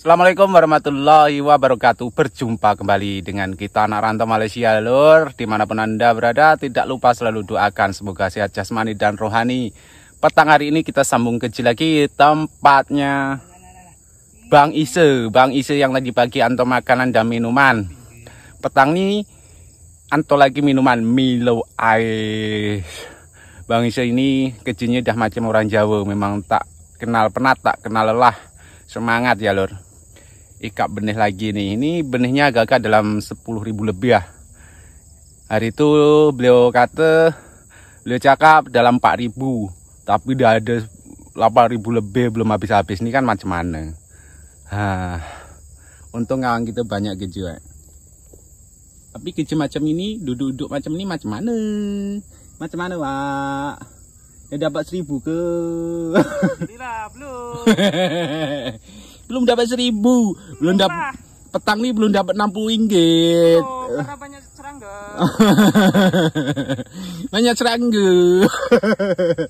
Assalamualaikum warahmatullahi wabarakatuh Berjumpa kembali dengan kita anak rantau Malaysia lor Dimanapun anda berada tidak lupa selalu doakan Semoga sehat jasmani dan rohani Petang hari ini kita sambung kecil lagi Tempatnya Bang Ise Bang Ise yang lagi bagi anto makanan dan minuman Petang ini Anto lagi minuman Milo Ice Bang Ise ini kecilnya dah macam orang Jawa Memang tak kenal penat tak kenal lelah Semangat ya lor ikat benih lagi nih. Ini benihnya agak-agak dalam ribu lebih ya. Hari itu beliau kata, beliau cakap dalam ribu, Tapi udah ada ribu lebih belum habis-habis. Ini kan macam mana. Ha. Untung kawan kita banyak kerja. Eh. Tapi kerja macam ini, duduk-duduk macam ini macam mana? Macam mana, Wak? Dia dapat seribu ke? Inilah, belum. belum dapat seribu belum dapat petang nih belum dapat 60 ringgit oh, karena banyak serangga banyak serangga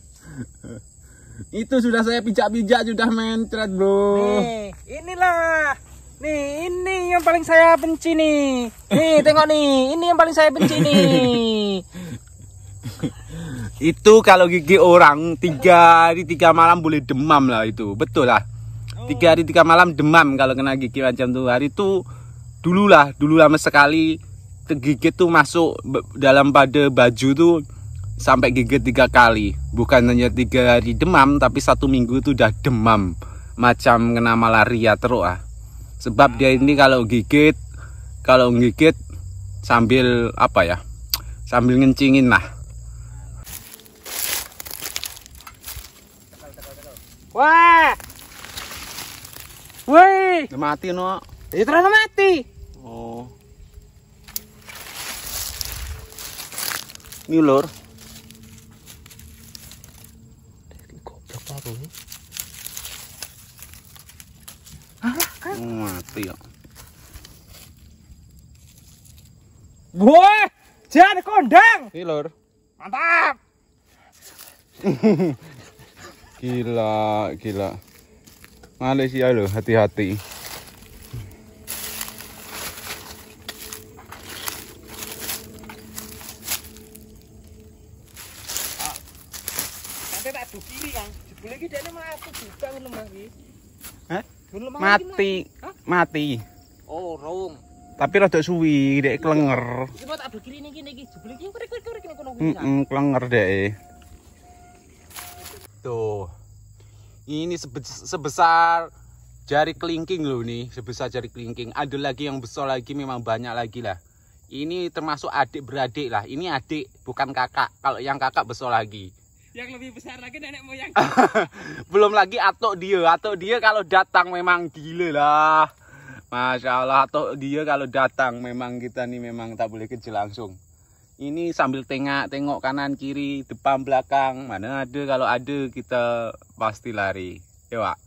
itu sudah saya pijak-pijak sudah mencret bro nih, inilah nih ini yang paling saya benci nih nih tengok nih ini yang paling saya benci nih itu kalau gigi orang tiga di tiga malam boleh demam lah itu betul lah tiga hari tiga malam demam kalau kena gigi macam tuh hari itu lah dulu lama sekali tergigit tuh masuk dalam pada baju tuh sampai gigit tiga kali bukan hanya tiga hari demam tapi satu minggu tuh udah demam macam kena malaria terus ah sebab dia ini kalau gigit kalau gigit sambil apa ya sambil ngencingin lah Udah mati no. Ya terus mati. Oh. Ini lur. Goblok apa ini? Mati ya. Woi, jangan kondang. Ini lor. Mantap. gila, gila. Malaysia lo hati-hati. Mati. Mati. Oh, rong. Tapi rada suwi, dek klenger. Iki tak ini klenger dek. Tuh. Ini sebesar jari kelingking loh nih, sebesar jari kelingking. Ada lagi yang besar lagi, memang banyak lagi lah. Ini termasuk adik beradik lah. Ini adik, bukan kakak. Kalau yang kakak besar lagi yang lebih besar lagi nenek moyang. Belum lagi atuk dia, atuk dia kalau datang memang gila lah. Masya Allah, atuk dia kalau datang memang kita nih memang tak boleh kecil langsung. Ini sambil tengok, tengok kanan kiri, depan belakang, mana ada kalau ada kita pasti lari. Ya Pak.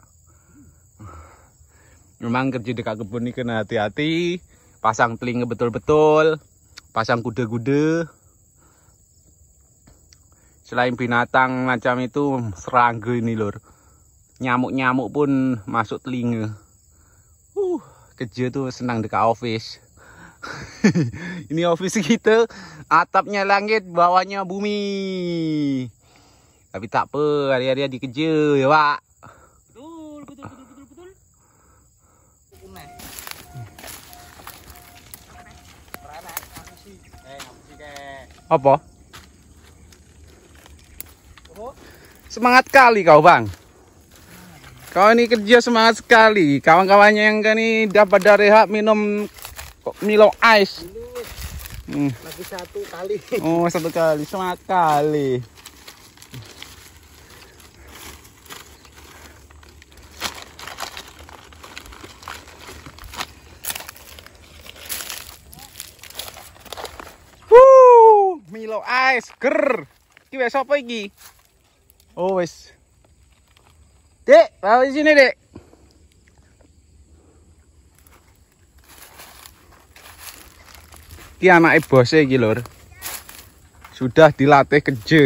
Memang kerja dekat kebun ini kena hati-hati, pasang telinga betul-betul, pasang kuda-kuda selain binatang macam itu serangga ini lor nyamuk-nyamuk pun masuk telinga uh kerja tuh senang dekat office ini office kita atapnya langit bawahnya bumi tapi tak apa hari-hari di kerja ya pak betul betul betul betul betul apa Semangat kali kau bang. Kau ini kerja semangat sekali. Kawan-kawannya yang ini dapat dari hak minum Milo Ice. Hmm. Lagi satu kali. Oh satu kali, semangat kali. Milo Ice ker. Ki besok apa iki? Oh wes. Dek, bawa di sini dek. Ki anak bosnya iki lor. Sudah dilatih kerja.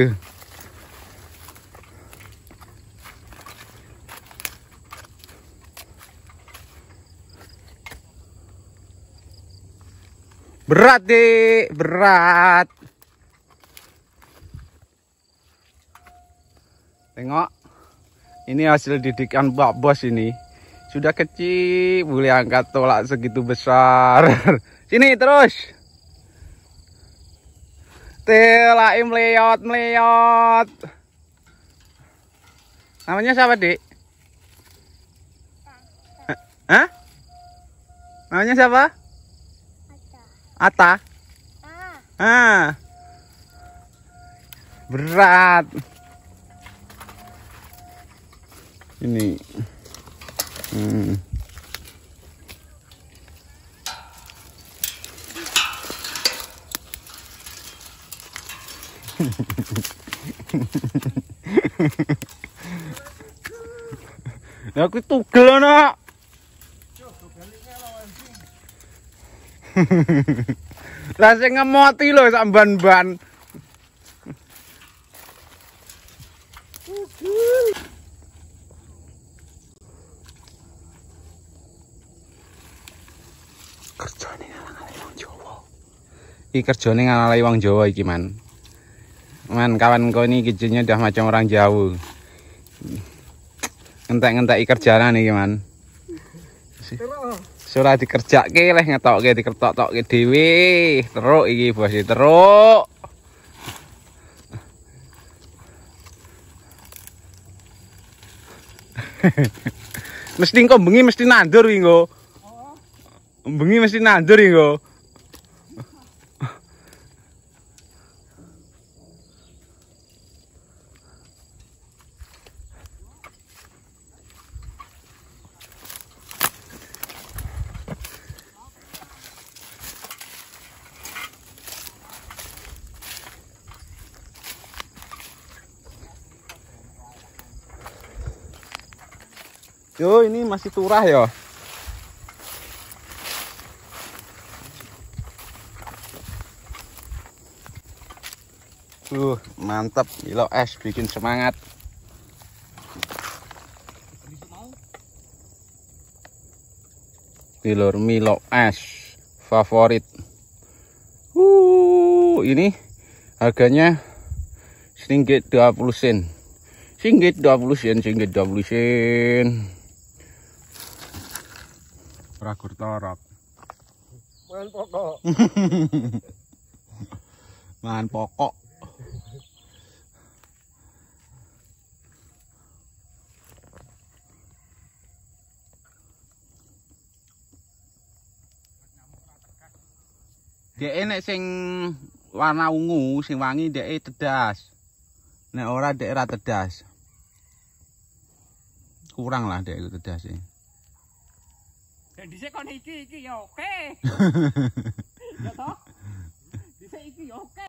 Berat deh, berat. Tengok. Ini hasil didikan Pak Bos ini. Sudah kecil, boleh angkat tolak segitu besar. Sini terus. Telai meliot, meliot. Namanya siapa, Dik? Hah? Namanya siapa? Ata. Ah. ah. Berat ini hmm. Ya aku tugel ana. Lah sing ngemoti lho sak ban-ban. kerjane ngalang-alangi wong Jawa. Iki kerjane ngalang wong Jawa iki, Man. Man, kawan kau ini kerjanya udah macam orang jauh, Ngentek-ngentek kerjaan nih, Man. Surah dikerjake leh ngetokke dikertok-tokke dhewe. Teruk iki, Bos, teruk. mesti kok bengi mesti nandur wingo. Bengi mesti nandur ya, Yo, ini masih turah ya. Tuh, mantap. Gila es bikin semangat. Tilur Milo es favorit. Uh, ini harganya singgit 20 sen. Singgit 20 sen, singgit 20 sen. Ragur torok. Mahan pokok. Mahan pokok. dia enak sing warna ungu sing wangi dia tedas nek ora daerah tedas kurang lah dia itu tedas ya dan di sini iki iki ya oke okay. ya toh di sini iki ya oke